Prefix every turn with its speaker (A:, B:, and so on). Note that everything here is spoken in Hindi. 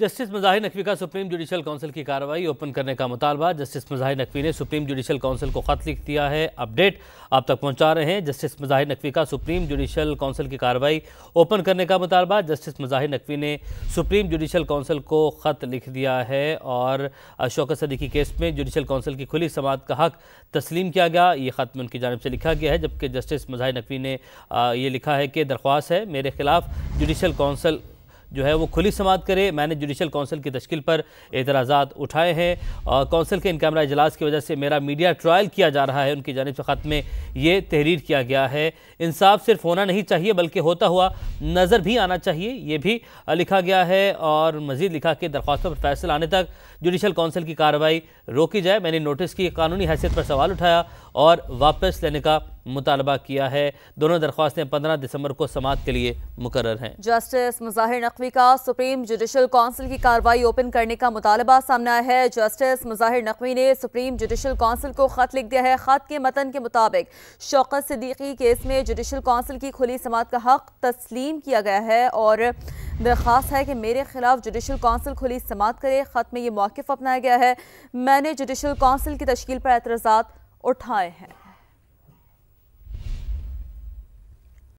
A: जस्टिस मजाहिर नकवी का सुप्रीम जुडिशल काउंसिल की कार्रवाई ओपन करने का मुतालबा जस्टिस मजाहिर नकवी ने सुप्रीम जुडिशल काउंसिल को खत लिख दिया है अपडेट आप तक पहुंचा रहे हैं जस्टिस मजाहिर नकवी का सुप्रीम जुडिशल काउंसिल की कार्रवाई ओपन करने का मुतालबा जस्टिस मजाहिर नकवी ने सुप्रीम जुडिशल काउंसिल को खत लिख दिया है और अशोक सदीकी केस में जुडिशल काउंसिल की खुली समात का हक तस्लीम किया गया ये ख़त में उनकी जानब से लिखा गया है जबकि जस्टिस मजाहिर नकवी ने ये लिखा है कि दरख्वास्त है मेरे खिलाफ जुडिशल काउंसिल जो है वो खुली समात करे मैंने जुडिशल काउंसिल की तश्किल पर एतराज़ा उठाए हैं और काउंसिल के कैमरा अजलास की वजह से मेरा मीडिया ट्रायल किया जा रहा है उनकी जानब से ख़त में ये तहरीर किया गया है इंसाफ सिर्फ होना नहीं चाहिए बल्कि होता हुआ नज़र भी आना चाहिए ये भी लिखा गया है और मज़ीद लिखा कि दरख्वास्तों पर फैसला आने तक जुडिशल काउंसिल की कार्रवाई रोकी जाए मैंने नोटिस की कानूनी हैसियत पर सवाल उठाया और वापस लेने का मुतालबा किया है दोनों दरख्वास्तें पंद्रह दिसंबर को समात के लिए मुकर हैं
B: जस्टिस मुजाहिर नकवी का सुप्रीम जुडिशल काउंसिल की कार्रवाई ओपन करने का मुतालबा सामने आया है जस्टिस मुजाहिर नकवी ने सुप्रीम जुडिशल काउंसिल को खत लिख दिया है खत के मतन के मुताबिक शौकत सिद्दीकी केस में जुडिशल काउंसिल की खुली समात का हक तस्लीम किया गया है और दरख्वास्त है कि मेरे खिलाफ जुडिशल काउंसिल खुली समात करे खत में ये मौकफ़ अपनाया गया है मैंने जुडिशल काउंसिल की तश्ील पर एतराज़ा उठाए हैं